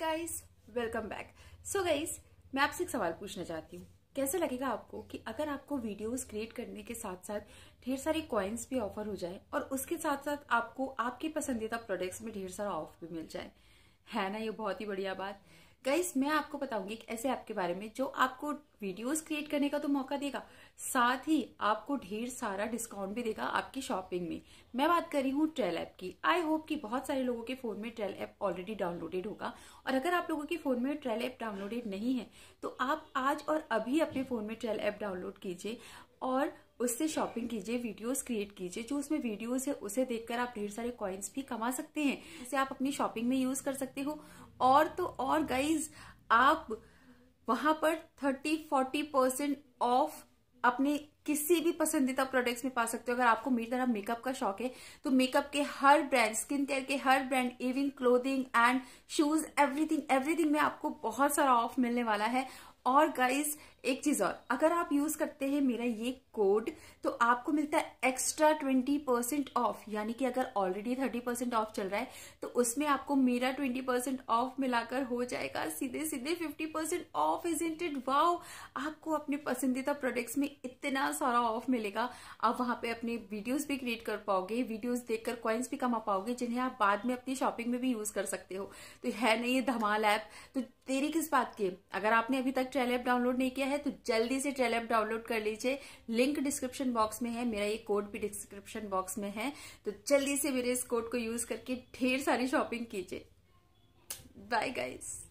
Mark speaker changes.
Speaker 1: guys welcome back so guys मैं आपसे एक सवाल पूछना चाहती हूँ कैसे लगेगा आपको कि अगर आपको वीडियोस क्रिएट करने के साथ साथ ढेर सारी कॉइन्स भी ऑफर हो जाए और उसके साथ साथ आपको आपके पसंदीदा प्रोडक्ट्स में ढेर सारा ऑफ भी मिल जाए है ना ये बहुत ही बढ़िया बात गाइस मैं आपको बताऊंगी एक ऐसे ऐप के बारे में जो आपको वीडियोस क्रिएट करने का तो मौका देगा साथ ही आपको ढेर सारा डिस्काउंट भी देगा आपकी शॉपिंग में मैं बात कर रही हूँ ट्रेल ऐप की आई होप कि बहुत सारे लोगों के फोन में ट्रेल ऐप ऑलरेडी डाउनलोडेड होगा और अगर आप लोगों के फोन में ट्रेल ऐप डाउनलोडेड नहीं है तो आप आज और अभी अपने फोन में ट्रेल ऐप डाउनलोड कीजिए और उससे शॉपिंग कीजिए वीडियोस क्रिएट कीजिए जो उसमें वीडियोस है उसे देखकर आप ढेर सारे कॉइन्स भी कमा सकते हैं जिसे आप अपनी शॉपिंग में यूज कर सकते हो और तो और गाइज आप वहां पर थर्टी फोर्टी परसेंट ऑफ अपने किसी भी पसंदीदा प्रोडक्ट्स में पा सकते हो अगर आपको मेरी तरह मेकअप का शौक है तो मेकअप के हर ब्रांड स्किन केयर के हर brand even clothing and shoes everything everything में आपको बहुत सारा ऑफ मिलने वाला है और गाइज एक चीज और अगर आप यूज करते हैं मेरा ये कोड तो आपको मिलता है एक्स्ट्रा ट्वेंटी परसेंट ऑफ यानी कि अगर ऑलरेडी थर्टी परसेंट ऑफ चल रहा है तो उसमें आपको मेरा ट्वेंटी परसेंट ऑफ मिलाकर हो जाएगा सीधे सीधे fifty percent off is intended wow आपको अपने पसंदीदा प्रोडक्ट्स में इतना इतना सारा ऑफ मिलेगा आप वहां पे अपने वीडियोस भी क्रिएट कर पाओगे वीडियोस देखकर कॉइन्स भी कमा पाओगे जिन्हें आप बाद में अपनी शॉपिंग में भी यूज कर सकते हो तो है नहीं ये धमाल ऐप तो देरी किस बात की अगर आपने अभी तक ट्रेल ऐप डाउनलोड नहीं किया है तो जल्दी से ट्रेल ऐप डाउनलोड कर लीजिए लिंक डिस्क्रिप्शन बॉक्स में है मेरा ये कोड भी डिस्क्रिप्शन बॉक्स में है तो जल्दी से मेरे इस कोड को यूज करके ढेर सारी शॉपिंग कीजिए बाय गाइज़